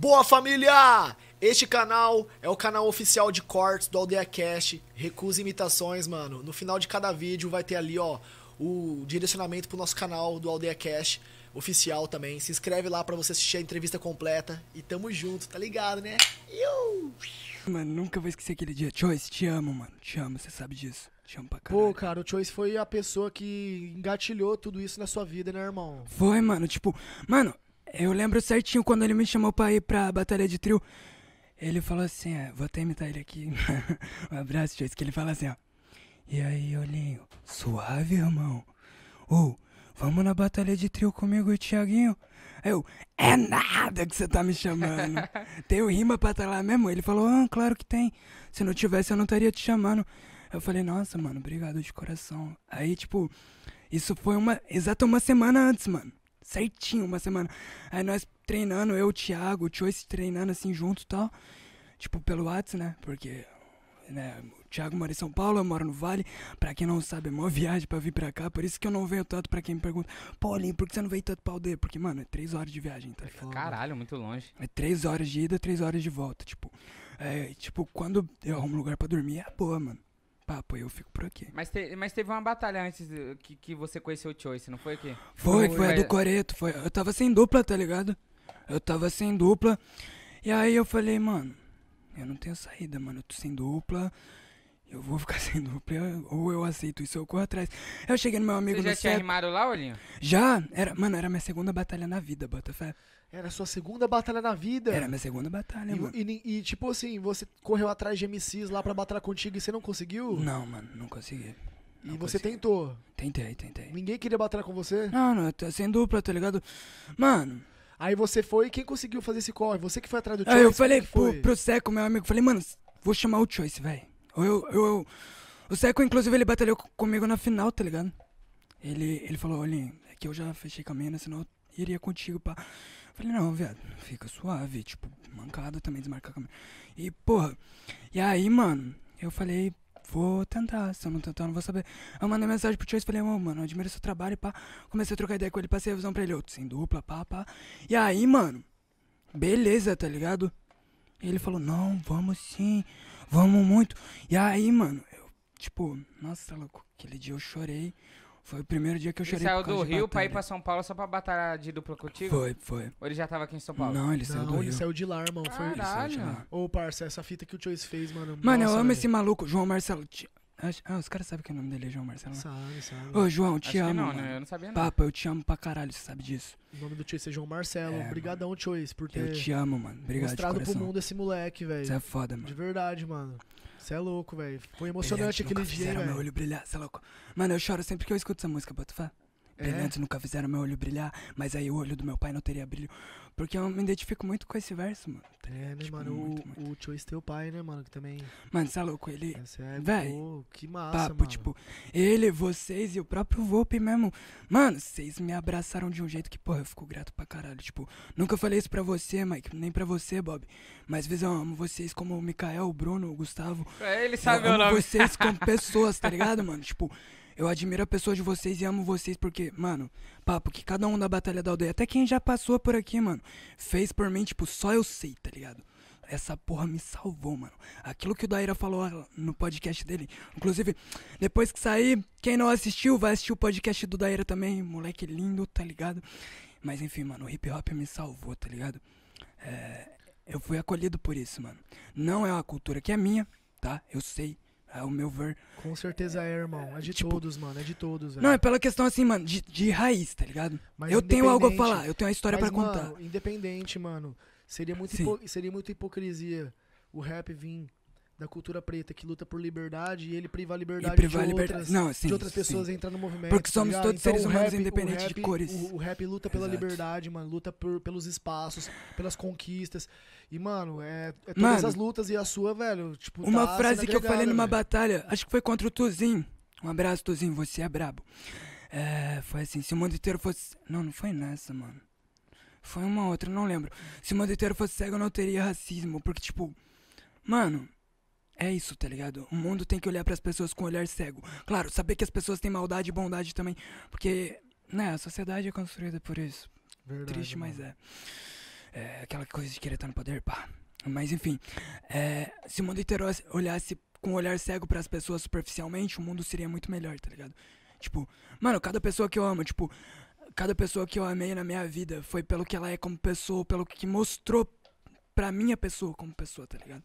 Boa família! Este canal é o canal oficial de cortes do Aldeia Cast. Recusa imitações, mano. No final de cada vídeo vai ter ali, ó, o direcionamento pro nosso canal do Aldeia Cast oficial também. Se inscreve lá para você assistir a entrevista completa. E tamo junto, tá ligado, né? Iu! Mano, nunca vou esquecer aquele dia. Choice, te amo, mano. Te amo, você sabe disso. Te amo pra caralho. Pô, cara, o Choice foi a pessoa que engatilhou tudo isso na sua vida, né, irmão? Foi, mano. Tipo, mano, eu lembro certinho quando ele me chamou pra ir pra batalha de trio. Ele falou assim, ó, é, vou até imitar ele aqui. um abraço, Joyce, que ele fala assim, ó. E aí, olhinho, suave, irmão? Ou, oh, vamos na batalha de trio comigo e Tiaguinho? Eu, é nada que você tá me chamando. tem o rima pra estar tá lá mesmo? Ele falou, ah, claro que tem. Se não tivesse, eu não estaria te chamando. Eu falei, nossa, mano, obrigado de coração. Aí, tipo, isso foi uma exata uma semana antes, mano certinho uma semana. Aí nós treinando, eu, o Thiago, o Choice treinando assim junto e tal. Tipo, pelo WhatsApp, né? Porque né? O Thiago mora em São Paulo, eu moro no Vale. Pra quem não sabe, é uma viagem pra vir pra cá. Por isso que eu não venho tanto pra quem me pergunta, Paulinho, por que você não veio tanto pra aldeia? Porque, mano, é três horas de viagem, tá ligado? Caralho, muito longe. É três horas de ida, três horas de volta, tipo. É, tipo, quando eu arrumo lugar pra dormir, é boa, mano papo, eu fico por aqui. Mas, te, mas teve uma batalha antes de, que, que você conheceu o Choice, não foi aqui? Foi, foi, foi a do Coreto, foi. Eu tava sem dupla, tá ligado? Eu tava sem dupla. E aí eu falei, mano, eu não tenho saída, mano, eu tô sem dupla. Eu vou ficar sem dupla, ou eu aceito isso, eu corro atrás. Eu cheguei no meu amigo Você já tinha set... rimado lá, Olhinho? Já, era, mano, era minha segunda batalha na vida, Botafé. Era a sua segunda batalha na vida. Era a minha segunda batalha, e, mano. E, e, tipo assim, você correu atrás de MCs lá pra batalhar contigo e você não conseguiu? Não, mano, não consegui. Não e você consegui. tentou? Tentei, tentei. Ninguém queria batalhar com você? Não, não, sem dupla, tá ligado? Mano. Aí você foi, quem conseguiu fazer esse corre? Você que foi atrás do Choice? Aí eu falei pro, pro Seco, meu amigo, falei, mano, vou chamar o Choice, velho. Eu, eu, eu, o Seco, inclusive, ele batalhou comigo na final, tá ligado? Ele, ele falou, olha, é que eu já fechei caminho, senão eu iria contigo, pá. Falei, não, viado, fica suave, tipo, mancada também, desmarcar a câmera. E, porra, e aí, mano, eu falei, vou tentar, se eu não tentar, eu não vou saber. Eu mandei mensagem pro Chase, falei, oh, mano, eu admiro seu trabalho, pá. Comecei a trocar ideia com ele, passei a visão pra ele, outro, sem dupla, pá, pá. E aí, mano, beleza, tá ligado? E ele falou, não, vamos sim, vamos muito. E aí, mano, eu, tipo, nossa, tá louco, aquele dia eu chorei foi o primeiro dia que eu ele chorei. Ele saiu do Rio pra ir pra São Paulo só pra batalhar de dupla contigo? Foi, foi. Ou ele já tava aqui em São Paulo? Não, ele saiu não, do ele Rio. saiu de lá, irmão. Foi Caralho. Ô, parça, essa fita que o Choice fez, mano. Mano, nossa, eu amo velho. esse maluco, João Marcelo. Ah, os caras sabem que é o nome dele é João Marcelo. Né? Sabe, sabe. Ô, João, te Acho amo. Não, né? Eu não sabia não. Papa, eu te amo pra caralho, você sabe disso. O nome do Choice é João Marcelo. É, Obrigadão, mano. Choice, por ter. Eu te amo, mano. Obrigado, Mostrado pro mundo esse moleque, velho. Isso é foda, mano. De verdade, mano. Você é louco, velho. Foi emocionante Brilhante, aquele dia, velho. meu olho brilhar, você é louco. Mano, eu choro sempre que eu escuto essa música, Botafá. Brilhantes é? nunca fizeram meu olho brilhar, mas aí o olho do meu pai não teria brilho. Porque eu me identifico muito com esse verso, mano. Tá é, né, tipo, mano? Muito, o, muito. o Choice teu pai, né, mano? Que também. Mano, você é louco, ele. é, Véi, que massa, papo, mano. tipo, ele, vocês e o próprio Volpe mesmo. Mano, vocês me abraçaram de um jeito que, porra, eu fico grato pra caralho. Tipo, nunca falei isso pra você, Mike, nem pra você, Bob. Mas, visão, eu amo vocês como o Mikael, o Bruno, o Gustavo. É, ele sabe eu, o nome. vocês como pessoas, tá ligado, mano? Tipo, eu admiro a pessoa de vocês e amo vocês porque, mano, papo que cada um da Batalha da Aldeia, até quem já passou por aqui, mano, fez por mim, tipo, só eu sei, tá ligado? Essa porra me salvou, mano. Aquilo que o Daíra falou ah, no podcast dele. Inclusive, depois que sair, quem não assistiu, vai assistir o podcast do Daíra também. Moleque lindo, tá ligado? Mas enfim, mano, o hip hop me salvou, tá ligado? É, eu fui acolhido por isso, mano. Não é uma cultura que é minha, tá? Eu sei é o meu ver. Com certeza é, irmão. É de tipo, todos, mano. É de todos, é. Não, é pela questão assim, mano, de, de raiz, tá ligado? Mas eu tenho algo a falar, eu tenho uma história para contar. Independente, mano. Seria muito, seria muito hipocrisia o rap vir da cultura preta que luta por liberdade e ele priva a liberdade priva de, liberdade. Outras, Não, sim, de outras pessoas sim. entrar no movimento. Porque tá somos tá todos então, seres humanos independentes de cores. O, o, rap luta pela Exato. liberdade, mano, luta por, pelos espaços, pelas conquistas. E, mano, é, é todas mano, essas lutas e a sua, velho, tipo, Uma tá frase que eu falei numa velho. batalha, acho que foi contra o Tuzinho. Um abraço, Tuzinho, você é brabo. É, foi assim, se o mundo inteiro fosse... Não, não foi nessa, mano. Foi uma outra, não lembro. Se o mundo inteiro fosse cego, não teria racismo, porque, tipo... Mano, é isso, tá ligado? O mundo tem que olhar para as pessoas com um olhar cego. Claro, saber que as pessoas têm maldade e bondade também, porque, né, a sociedade é construída por isso. Verdade, Triste, mano. mas é. É aquela coisa de querer estar no poder, pá. Mas enfim, é, se o mundo inteiro olhasse com um olhar cego para as pessoas superficialmente, o mundo seria muito melhor, tá ligado? Tipo, mano, cada pessoa que eu amo, tipo, cada pessoa que eu amei na minha vida foi pelo que ela é como pessoa, pelo que mostrou pra minha pessoa como pessoa, tá ligado?